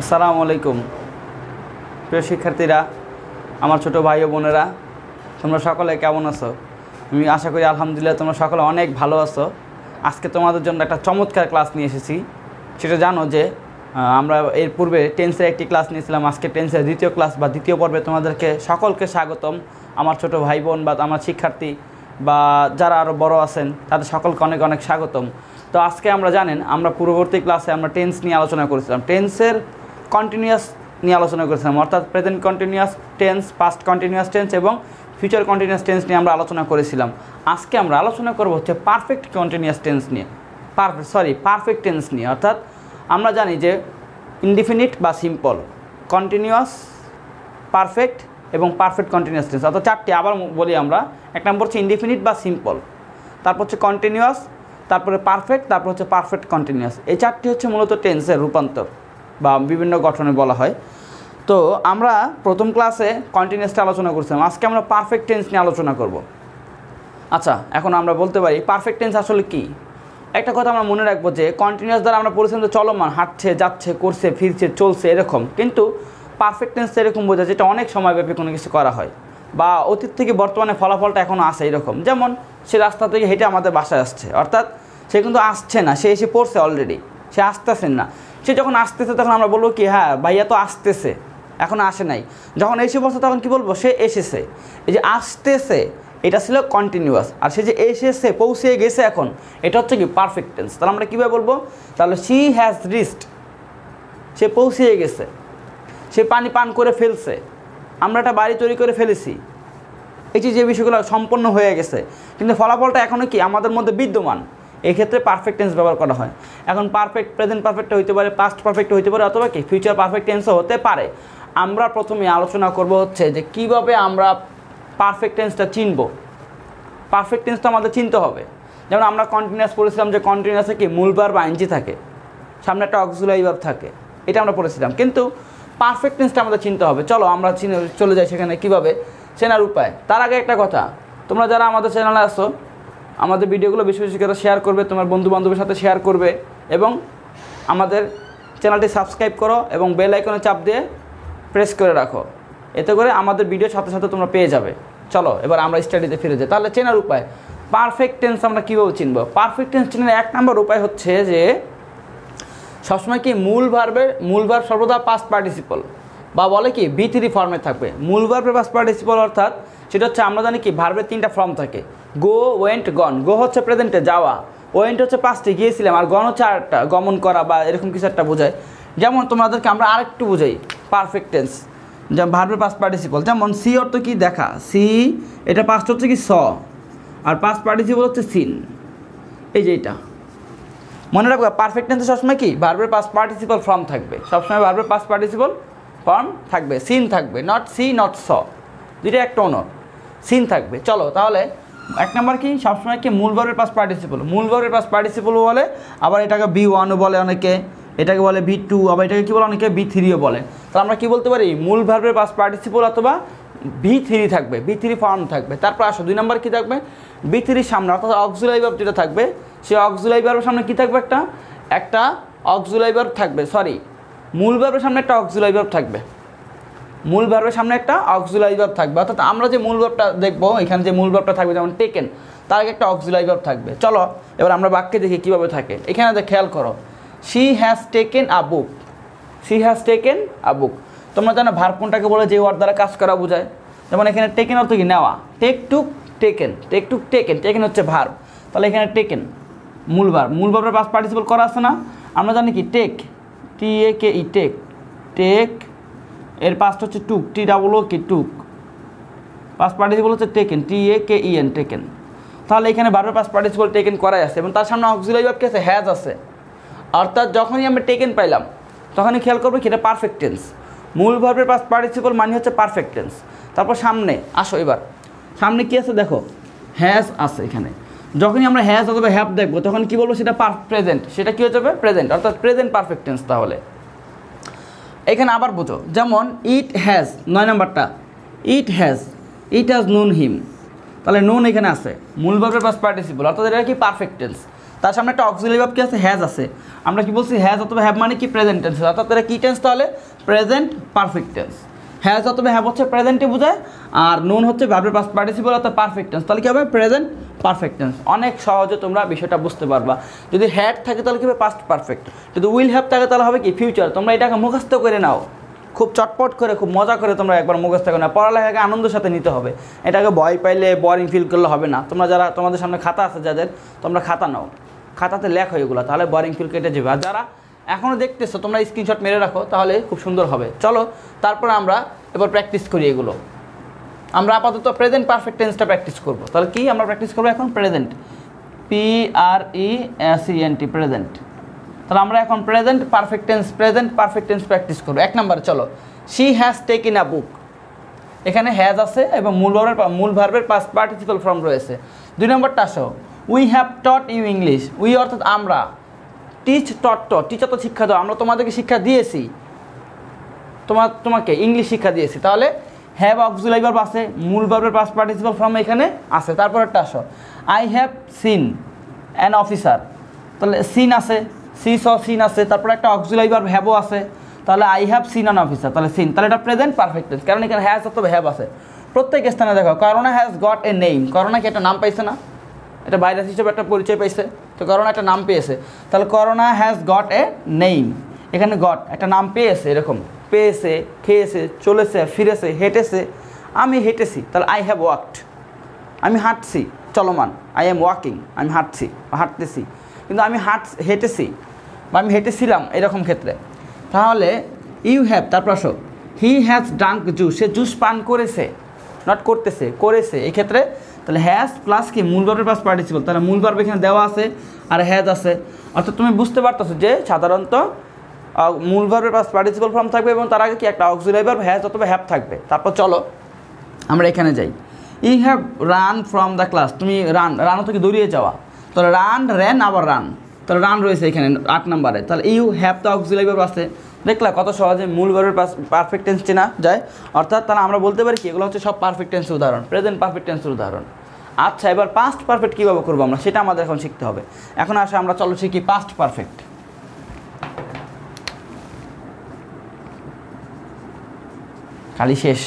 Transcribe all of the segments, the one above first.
আসসালামু আলাইকুম প্রিয় শিক্ষার্থীরা আমার ছোট ভাই ও বোনেরা তোমরা সকলে কেমন আছো আমি আশা করি আলহামদুলিল্লাহ তোমরা সকলে অনেক ভালো আছো আজকে তোমাদের জন্য একটা চমৎকার ক্লাস নিয়ে এসেছি সেটা জানো যে আমরা এর পূর্বে টেন্সের একটি ক্লাস নিয়েছিলাম আজকে টেন্সের দ্বিতীয় ক্লাস বা দ্বিতীয় পর্বে তোমাদেরকে সকলকে স্বাগতম আমার ছোট ভাই বোন বা আমার শিক্ষার্থী বা যারা আরও বড় আছেন তাদের সকলকে অনেক অনেক স্বাগতম তো আজকে আমরা জানেন আমরা পূর্ববর্তী ক্লাসে আমরা টেন্স নিয়ে আলোচনা করেছিলাম টেন্সের কন্টিনিউয়াস নিয়ে আলোচনা করেছিলাম অর্থাৎ present continuous tense past continuous tense এবং ফিউচার কন্টিনিউয়াস টেন্স নিয়ে আমরা আলোচনা করেছিলাম আজকে আমরা আলোচনা করব হচ্ছে পারফেক্ট কন্টিনিউয়াস টেন্স নিয়ে পারফেক্ট সরি পারফেক্ট টেন্স নিয়ে অর্থাৎ আমরা জানি যে ইনডিফিনিট বা সিম্পল কন্টিনিউয়াস পারফেক্ট এবং পারফেক্ট কন্টিনিউয়াস টেন্স অর্থাৎ চারটি আবার বলি আমরা এক নম্বর হচ্ছে ইনডিফিনিট বা সিম্পল তারপর হচ্ছে কন্টিনিউয়াস তারপরে পারফেক্ট তারপর হচ্ছে পারফেক্ট কন্টিনিউয়াস এই চারটি হচ্ছে মূলত টেন্সের রূপান্তর বা বিভিন্ন গঠনে বলা হয় তো আমরা প্রথম ক্লাসে কন্টিনিউসটা আলোচনা করছিলাম আজকে আমরা পারফেক্ট টেন্স নিয়ে আলোচনা করব আচ্ছা এখন আমরা বলতে পারি পারফেক্ট টেন্স আসলে কি একটা কথা আমরা মনে রাখবো যে কন্টিনিউস দ্বারা আমরা পড়েছিলাম যে চলমান হাঁটছে যাচ্ছে করছে ফিরছে চলছে এরকম কিন্তু পারফেক্ট টেন্স এরকম বোঝায় যেটা অনেক সময়ব্যাপী কোনো কিছু করা হয় বা অতীত থেকে বর্তমানে ফলাফলটা এখন আসে এরকম যেমন সে রাস্তা থেকে হেঁটে আমাদের বাসায় আসছে অর্থাৎ সে কিন্তু আসছে না সে এসে পড়ছে অলরেডি সে আসতেছেন না সে যখন আসতেছে তখন আমরা বলবো কি হ্যাঁ ভাইয়া তো আসতেছে এখন আসে নাই যখন এসে বসে তখন কি বলবো সে এসেছে এই যে আসতেছে এটা ছিল কন্টিনিউয়াস আর সে যে এসেছে পৌঁছে গেছে এখন এটা হচ্ছে কি পারফেক্ট টেন্স তাহলে আমরা কীভাবে বলবো তাহলে শি হ্যাজ রিস্ট সে পৌঁছিয়ে গেছে সে পানি পান করে ফেলছে আমরা এটা বাড়ি তৈরি করে ফেলেছি এই যে বিষয়গুলো সম্পন্ন হয়ে গেছে কিন্তু ফলাফলটা এখনও কি আমাদের মধ্যে বিদ্যমান এক্ষেত্রে পারফেক্ট টেন্স ব্যবহার করা হয় এখন পারফেক্ট প্রেজেন্ট পারফেক্ট হইতে পারে পাস্ট পারফেক্ট হইতে পারে অথবা কি ফিউচার পারফেক্ট টেন্সও হতে পারে আমরা প্রথমে আলোচনা করব হচ্ছে যে কিভাবে আমরা পারফেক্ট টেন্সটা চিনব পারফেক্ট টেন্সটা আমাদের চিনতে হবে যেমন আমরা কন্টিনিউয়াস পড়েছিলাম যে কন্টিনিউয়াসে কি মূলবার বা আইনজি থাকে সামনে একটা অক্সুলাই ভাব থাকে এটা আমরা পড়েছিলাম কিন্তু পারফেক্ট টেন্সটা আমাদের চিনতে হবে চলো আমরা চিনে চলে যাই সেখানে কিভাবে চেনার উপায় তার আগে একটা কথা তোমরা যারা আমাদের চ্যানেলে আসো আমাদের ভিডিওগুলো বেশি বেশি করে শেয়ার করবে তোমার বন্ধু বান্ধবের সাথে শেয়ার করবে এবং আমাদের চ্যানেলটি সাবস্ক্রাইব করো এবং বেল আইকনে চাপ দিয়ে প্রেস করে রাখো এতে করে আমাদের ভিডিও সাথে সাথে তোমরা পেয়ে যাবে চলো এবার আমরা স্টাডিতে ফিরে যাই তাহলে চেনার উপায় পারফেক্ট টেন্স আমরা কীভাবে চিনব পারফেক্ট টেন্স চিনার এক নম্বর উপায় হচ্ছে যে সবসময় কি মূল ভার্বের মূল ভার্ব সর্বদা পাস্ট পার্টিসিপল বা বলে কি বি থ্রি ফর্মে থাকবে মূল ভার্বের পাস্ট পার্টিসিপল অর্থাৎ সেটা হচ্ছে আমরা জানি কি ভার্বের তিনটা ফর্ম থাকে গো ওয়েন্ট গন গো হচ্ছে প্রেজেন্টে যাওয়া ওয়েন্ট হচ্ছে পাঁচটি গিয়েছিলাম আর গন হচ্ছে আরেকটা গমন করা বা এরকম কিছু একটা বোঝায় যেমন তোমাদেরকে আমরা আরেকটু বোঝাই পারফেক্টেন্স যেমন ভার্বের পাস পার্টিসিপল যেমন সি অর্থ কি দেখা সি এটা পাঁচ হচ্ছে কি স আর পাঁচ পার্টিসিপল হচ্ছে সিন এই যে এটা মনে রাখবো পারফেক্টেন্সে সবসময় কি ভার্বের পাস পার্টিসিপল ফর্ম থাকবে সবসময় ভার্বের পাস পার্টিসিপল ফর্ম থাকবে সিন থাকবে নট সি নট স দুইটা একটা অনর সিন থাকবে চলো তাহলে এক নম্বর কি সবসময় কি মূল বর্গের পাস পার্টিসিপল মূল বর্গের পাস পার্টিসিপল বলে আবার এটাকে বি ওয়ানও বলে অনেকে এটাকে বলে বি টু আবার এটাকে কী বলে অনেকে বি থ্রিও বলে তাহলে আমরা কি বলতে পারি মূল ভার্বের পাস পার্টিসিপল অথবা ভি থ্রি থাকবে ভি থ্রি ফর্ম থাকবে তারপর আসো দুই নম্বর কী থাকবে বি থ্রির সামনে অর্থাৎ অক্সুলাই ভার্ব যেটা থাকবে সেই অক্সুলাই ভার্বের সামনে কী থাকবে একটা একটা অক্সুলাই ভার্ব থাকবে সরি মূল ভার্বের সামনে একটা অক্সুলাই ভার্ব থাকবে মূল ভার্বের সামনে একটা অক্সিলারি ভার্ব থাকবে অর্থাৎ আমরা যে মূল ভাবটা দেখবো এখানে যে মূল ভাবটা থাকবে যেমন টেকেন তার আগে একটা অক্সিলারি ভাব থাকবে চলো এবার আমরা বাক্যে দেখি কীভাবে থাকে এখানে খেয়াল করো she has taken a book she has taken a book তোমরা জানো কোনটাকে বলে যে ওয়ার দ্বারা কাজ করা বোঝায় যেমন এখানে টেকেন অর্থ কি নেওয়া take took taken take took taken taken হচ্ছে ভার্ব তাহলে এখানে টেকেন মূল ভার মূল ভাবটা পাস পার্টিসিপেট করা আছে না আমরা জানি কি take T A K E take take এর পাস্ট হচ্ছে took T double O took past participle হচ্ছে taken T A K E N taken তাহলে এখানে বারবার পাস্ট পার্টিসিপল টেকেন করাই আছে এবং তার সামনে অক্সিলারি ভাব কি আছে হ্যাজ আছে অর্থাৎ যখনই আমরা টেকেন পাইলাম তখনই খেয়াল করবো কি এটা পারফেক্ট টেন্স মূল ভাবে পাস্ট পার্টিসিপল মানে হচ্ছে পারফেক্ট টেন্স তারপর সামনে আসো এবার সামনে কি আছে দেখো হ্যাজ আছে এখানে যখনই আমরা হ্যাজ অথবা হ্যাপ দেখবো তখন কি বলবো সেটা প্রেজেন্ট সেটা কী হয়ে যাবে প্রেজেন্ট অর্থাৎ প্রেজেন্ট পারফেক্ট টেন্স তাহলে এখানে আবার বোঝো যেমন ইট হ্যাজ নয় নাম্বারটা ইট হ্যাজ ইট হ্যাজ নুন হিম তাহলে নুন এখানে আছে মূল ভাবের প্লাস পার্টিসিপল অর্থাৎ এটা কি পারফেক্ট টেন্স তার সামনে একটা অক্সিলি ভাব কি আছে হ্যাজ আছে আমরা কি বলছি হ্যাজ অথবা হ্যাভ মানে কি প্রেজেন্ট টেন্স অর্থাৎ এটা কি টেন্স তাহলে প্রেজেন্ট পারফেক্ট টেন্স হ্যাজ অথবা হ্যাভ হচ্ছে প্রেজেন্টে বোঝায় আর নুন হচ্ছে ভাবের প্লাস পার্টিসিপল অর্থাৎ পারফেক্ট টেন্স তাহলে কি হবে প্রেজেন্ট পারফেক্ট টেন্স অনেক সহজে তোমরা বিষয়টা বুঝতে পারবা যদি হ্যাড থাকে তাহলে কি হবে পাস্ট পারফেক্ট যদি উইল হ্যাভ থাকে তাহলে হবে কি ফিউচার তোমরা এটাকে মুখস্থ করে নাও খুব চটপট করে খুব মজা করে তোমরা একবার মুখস্থ করে নাও পড়ালেখাকে আনন্দের সাথে নিতে হবে এটাকে ভয় পাইলে বোরিং ফিল করলে হবে না তোমরা যারা তোমাদের সামনে খাতা আছে যাদের তোমরা খাতা নাও খাতাতে লেখো এগুলো তাহলে বোরিং ফিল কেটে যাবে আর যারা এখনও দেখতেছো তোমরা স্ক্রিনশট মেরে রাখো তাহলে খুব সুন্দর হবে চলো তারপর আমরা এবার প্র্যাকটিস করি এগুলো আমরা আপাতত প্রেজেন্ট পারফেক্ট টেন্সটা প্র্যাকটিস করব তাহলে কি আমরা প্র্যাকটিস করবো এখন present P R E S N T present তাহলে আমরা এখন present perfect tense present perfect tense practice করবো এক নম্বর চলো she has taken a book এখানে হ্যাজ আছে এবং মূল ভাবের মূল ভার্বের পাস পার্টিসিপাল ফর্ম রয়েছে দুই নম্বরটা আসো we have taught you English we অর্থাৎ আমরা টিচ টট টট টিচার তো শিক্ষা দাও আমরা তোমাদেরকে শিক্ষা দিয়েছি তোমার তোমাকে ইংলিশ শিক্ষা দিয়েছি তাহলে হ্যাভ অক্সিলাই ভার্ব আছে মূল ভার্বের পাস পার্টিসিপাল ফর্ম এখানে আছে তারপর একটা আসো I have seen an officer তাহলে সিন আছে সি স সিন আছে তারপর একটা অক্সিলাই ভার্ব হ্যাভও আছে তাহলে I have seen an officer তাহলে সিন তাহলে এটা প্রেজেন্ট পারফেক্ট কারণ এখানে হ্যাজ অথবা হ্যাভ আছে প্রত্যেক স্থানে দেখো corona has got a name corona কি একটা নাম পাইছে না এটা ভাইরাস হিসেবে একটা পরিচয় পাইছে তো করোনা একটা নাম পেয়েছে তাহলে corona has got a name এখানে গট একটা নাম পেয়েছে এরকম পেয়েছে খেয়েছে চলেছে ফিরেছে হেঁটেছে আমি হেঁটেছি তাহলে আই হ্যাভ ওয়াকড আমি হাঁটছি চলমান আই এম ওয়াকিং আমি হাঁটছি হাঁটতেছি কিন্তু আমি হাঁট হেঁটেছি বা আমি হেঁটেছিলাম এরকম ক্ষেত্রে তাহলে ইউ হ্যাভ তারপর আসো হি হ্যাজ ডাঙ্ক জুস সে জুস পান করেছে নট করতেছে করেছে এই ক্ষেত্রে তাহলে হ্যাজ প্লাস কি মূল গর্বের প্লাস পার্টিসিপল তাহলে মূল এখানে দেওয়া আছে আর হ্যাজ আছে অর্থাৎ তুমি বুঝতে পারতেছো যে সাধারণত মূল ভার্বের পাস পার্টিসিপাল ফর্ম থাকবে এবং তার আগে কি একটা অক্সিলারি ভার্ব হ্যাজ অথবা হ্যাভ থাকবে তারপর চলো আমরা এখানে যাই he have run from the class তুমি রান রান থেকে দৌড়িয়ে যাওয়া তাহলে রান র্যান আবার রান তাহলে রান রয়েছে এখানে আট নম্বরে তাহলে you have the auxiliary verb আছে দেখলা কত সহজে মূল ভার্বের পারফেক্ট টেন্স চেনা যায় অর্থাৎ তাহলে আমরা বলতে পারি কি এগুলো হচ্ছে সব পারফেক্ট টেন্সের উদাহরণ প্রেজেন্ট পারফেক্ট টেন্সের উদাহরণ আচ্ছা এবার পাস্ট পারফেক্ট কীভাবে করবো আমরা সেটা আমাদের এখন শিখতে হবে এখন আসে আমরা চলো শিখি পাস্ট পারফেক্ট কালি শেষ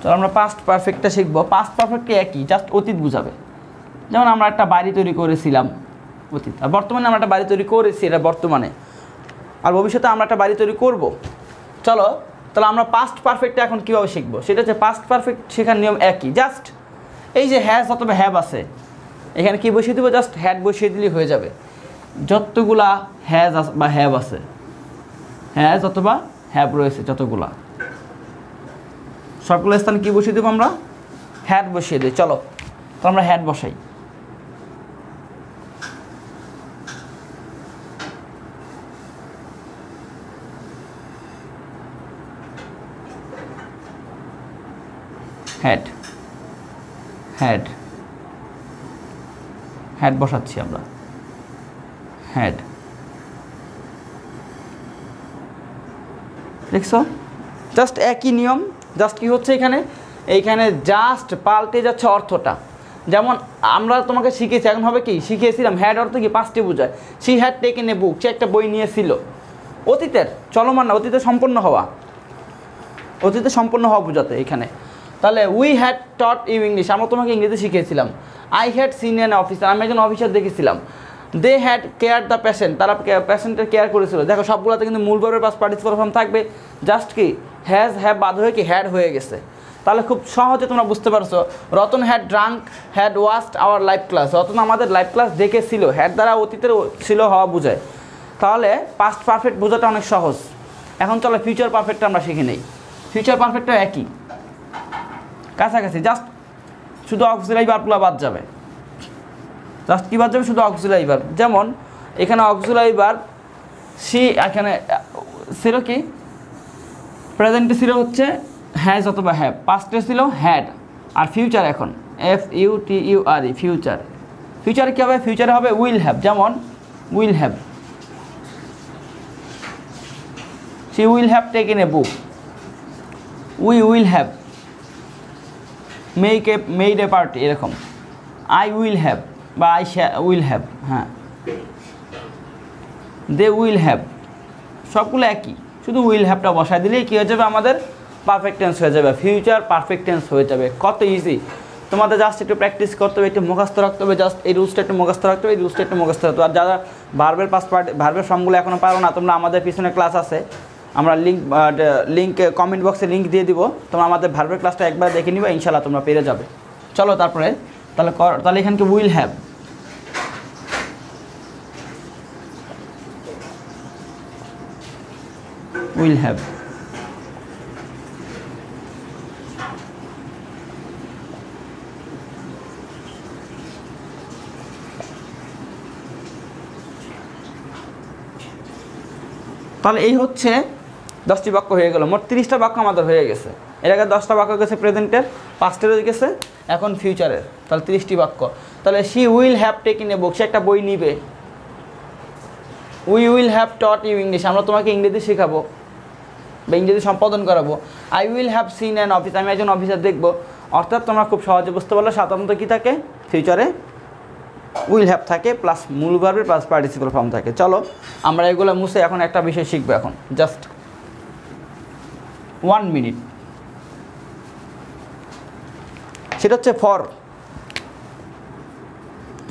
তো আমরা পাস্ট পারফেক্টটা শিখবো পাস্ট পারফেক্টকে একই জাস্ট অতীত বুঝাবে যেমন আমরা একটা বাড়ি তৈরি করেছিলাম অতীত আর বর্তমানে আমরা একটা বাড়ি তৈরি করেছি এটা বর্তমানে আর ভবিষ্যতে আমরা একটা বাড়ি তৈরি করব চলো তাহলে আমরা পাস্ট পারফেক্টটা এখন কীভাবে শিখবো সেটা হচ্ছে পাস্ট পারফেক্ট শেখার নিয়ম একই জাস্ট এই যে হ্যাজ অথবা হ্যাভ আছে এখানে কি বসিয়ে দেবো জাস্ট হ্যাড বসিয়ে দিলেই হয়ে যাবে যতগুলা হ্যাজ বা হ্যাভ আছে হ্যাজ অথবা হ্যাভ রয়েছে যতগুলা সবগুলো স্থানে কী বসিয়ে দেবো আমরা হ্যাড বসিয়ে দিই চলো তো আমরা হ্যাড বসাই হ্যাড হ্যাড হ্যাড বসাচ্ছি আমরা head দেখছো জাস্ট একই নিয়ম জাস্ট কি হচ্ছে এখানে এইখানে জাস্ট পাল্টে যাচ্ছে অর্থটা যেমন আমরা তোমাকে শিখেছি এখন হবে কি শিখিয়েছিলাম হ্যাড অর্থ কি পাঁচটি বোঝায় she had taken a book সে একটা বই নিয়েছিল অতীতের চলমান অতীতে সম্পন্ন হওয়া অতীতে সম্পন্ন হওয়া বোঝাতে এখানে তাহলে we had taught you English আমরা তোমাকে ইংরেজি শিখিয়েছিলাম আই হ্যাড সিন অফিসার আমি একজন অফিসার দেখেছিলাম they had care the patient তারা পেশেন্টের কেয়ার করেছিল দেখো সবগুলোতে কিন্তু মূল বর্বের পাস পার্টিসিপাল ফর্ম থাকবে জাস্ট কি হ্যাজ হ্যাভ বাদ হয়ে কি হ্যাড হয়ে গেছে তাহলে খুব সহজে তোমরা বুঝতে পারছো Ratan had drunk had wasted our live class Ratan আমাদের লাইভ ক্লাস দেখেছিল হ্যাড দ্বারা অতীতের ছিল হওয়া বোঝায় তাহলে পাস্ট পারফেক্ট বোঝাটা অনেক সহজ এখন চলো ফিউচার পারফেক্টটা আমরা শিখে নেই ফিউচার পারফেক্টটা একই কাছাকাছি জাস্ট শুধু অক্সিলারি বারগুলো বাদ যাবে জাস্ট কী বাদ যাবে শুধু অক্সিলাই যেমন এখানে অক্সিলাই সি এখানে ছিল কি প্রেজেন্টে ছিল হচ্ছে হ্যাজ অথবা হ্যাভ পাস্টে ছিল হ্যাড আর ফিউচার এখন F U T U R E future ফিউচারে কী হবে ফিউচারে হবে উইল হ্যাভ যেমন will have she will have in a book we will have make a made a party এরকম আই উইল হ্যাভ বা আই উইল হ্যাভ হ্যাঁ they will have সবগুলো একই শুধু উইল হ্যাভটা বসায় দিলেই কী হয়ে যাবে আমাদের পারফেক্ট টেন্স হয়ে যাবে ফিউচার পারফেক্ট টেন্স হয়ে যাবে কত ইজি তোমাদের জাস্ট একটু প্র্যাকটিস করতে হবে একটু মুখস্থ রাখতে হবে জাস্ট এই রুলসটা একটু মুখস্থ রাখতে হবে এই রুলসটা একটু মুখস্থ রাখতে হবে আর যারা ভার্বের পাস পার্ট ভার্বের ফর্মগুলো এখনও পারো না তোমরা আমাদের পিছনে ক্লাস আছে আমরা লিঙ্ক লিঙ্ক কমেন্ট বক্সে লিঙ্ক দিয়ে দিব তোমরা আমাদের ভার্বের ক্লাসটা একবার দেখে নিবে ইনশাল্লাহ তোমরা পেরে যাবে চলো তারপরে তাহলে তাহলে এখানকে উইল হ্যাভ will have তাহলে এই হচ্ছে দশটি বাক্য হয়ে গেল মোট তিরিশটা বাক্য আমাদের হয়ে গেছে এর আগে দশটা বাক্য গেছে প্রেজেন্টের পাঁচটা রয়ে গেছে এখন ফিউচারের তাহলে তিরিশটি বাক্য তাহলে she will have taken a book সে একটা বই নিবে we will have taught you English আমরা তোমাকে ইংরেজি শেখাবো বা ইংরেজি সম্পাদন করাবো I will have seen an office আমি একজন অফিসার দেখবো অর্থাৎ তোমরা খুব সহজে বুঝতে পারলো সাধারণত কী থাকে ফিউচারে উইল হ্যাভ থাকে প্লাস মূল ভার্বের প্লাস পার্টিসিপাল ফর্ম থাকে চলো আমরা এগুলো মুছে এখন একটা বিষয় শিখবো এখন জাস্ট ওয়ান মিনিট সেটা হচ্ছে ফর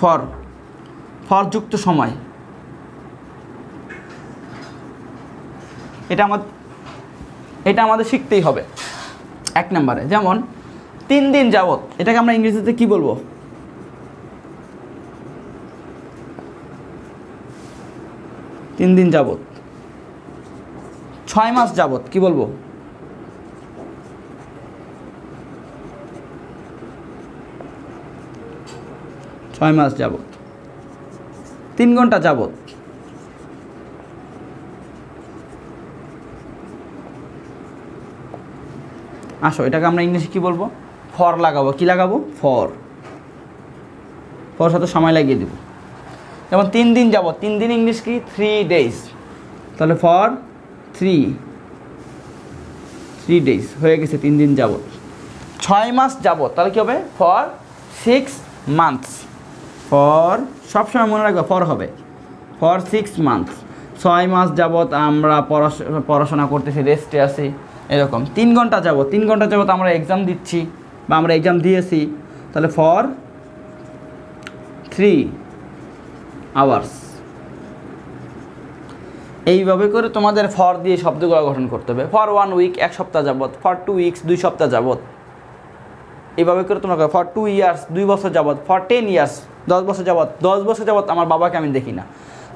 ফর ফর যুক্ত সময় এটা আমার এটা আমাদের শিখতেই হবে এক নম্বরে যেমন তিন দিন যাবৎ এটাকে আমরা ইংরেজিতে কি বলবো তিন দিন যাবৎ ছয় মাস যাবৎ কি বলবো ছয় মাস যাবৎ তিন ঘন্টা যাবৎ আসো এটাকে আমরা ইংলিশে কি বলবো ফর লাগাবো কি লাগাবো ফর ফর সাথে সময় লাগিয়ে দেব যেমন তিন দিন যাব তিন দিন ইংলিশ কি থ্রি ডেজ তাহলে ফর থ্রি থ্রি ডেজ হয়ে গেছে তিন দিন যাবত ছয় মাস যাব তাহলে কী হবে ফর সিক্স মান্থস ফর সবসময় মনে রাখবে ফর হবে ফর সিক্স মান্থস ছয় মাস যাবত আমরা পড়াশোনা করতেছি রেস্টে আছি এরকম তিন ঘন্টা যাব তিন ঘন্টা যাবত আমরা এক্সাম দিচ্ছি বা আমরা এক্সাম দিয়েছি তাহলে ফর থ্রি আওয়ার্স এইভাবে করে তোমাদের ফর দিয়ে শব্দগুলো গঠন করতে হবে ফর ওয়ান উইক এক সপ্তাহ যাবৎ ফর টু উইকস দুই সপ্তাহ যাবৎ এইভাবে করে তোমাকে ফর টু ইয়ার্স দুই বছর যাবৎ ফর টেন ইয়ার্স দশ বছর যাবৎ দশ বছর যাবৎ আমার বাবাকে আমি দেখি না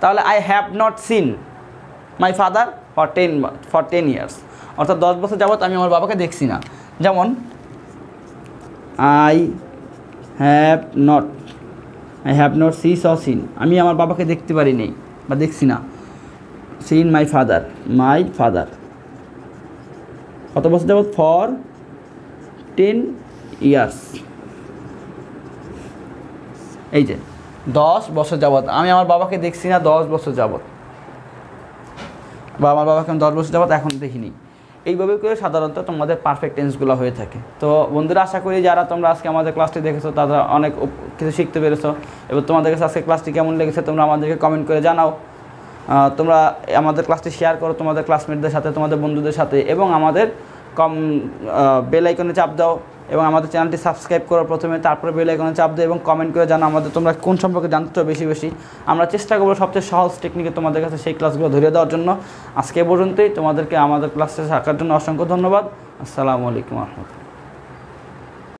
তাহলে I have not seen my father for ten for ten years অর্থাৎ দশ বছর যাবৎ আমি আমার বাবাকে দেখছি না যেমন I have not I have not see seen আমি আমার বাবাকে দেখতে পারি নেই বা দেখছি না seen my father my father কত বছর যাবৎ ফর টেন ইয়ার্স এই যে দশ বছর যাবৎ আমি আমার বাবাকে দেখছি না দশ বছর যাবৎ বা আমার বাবাকে আমি দশ বছর যাবৎ এখন দেখিনি এইভাবে করে সাধারণত তোমাদের পারফেক্ট টেন্সগুলো হয়ে থাকে তো বন্ধুরা আশা করি যারা তোমরা আজকে আমাদের ক্লাসটি দেখেছো তারা অনেক কিছু শিখতে পেরেছো এবং তোমাদের কাছে আজকে ক্লাসটি কেমন লেগেছে তোমরা আমাদেরকে কমেন্ট করে জানাও তোমরা আমাদের ক্লাসটি শেয়ার করো তোমাদের ক্লাসমেটদের সাথে তোমাদের বন্ধুদের সাথে এবং আমাদের কম বেলাইকনে চাপ দাও এবং আমাদের চ্যানেলটি সাবস্ক্রাইব করো প্রথমে তারপরে বেল আইকনে চাপ দিও এবং কমেন্ট করে জানো আমাদের তোমরা কোন সম্পর্কে জানতে চাও বেশি বেশি আমরা চেষ্টা করবো সবচেয়ে সহজ টেকনিকে তোমাদের কাছে সেই ক্লাসগুলো ধরিয়ে দেওয়ার জন্য আজকে পর্যন্তই তোমাদেরকে আমাদের ক্লাসে থাকার জন্য অসংখ্য ধন্যবাদ আসসালামু আলাইকুম রহমতুল্লাহ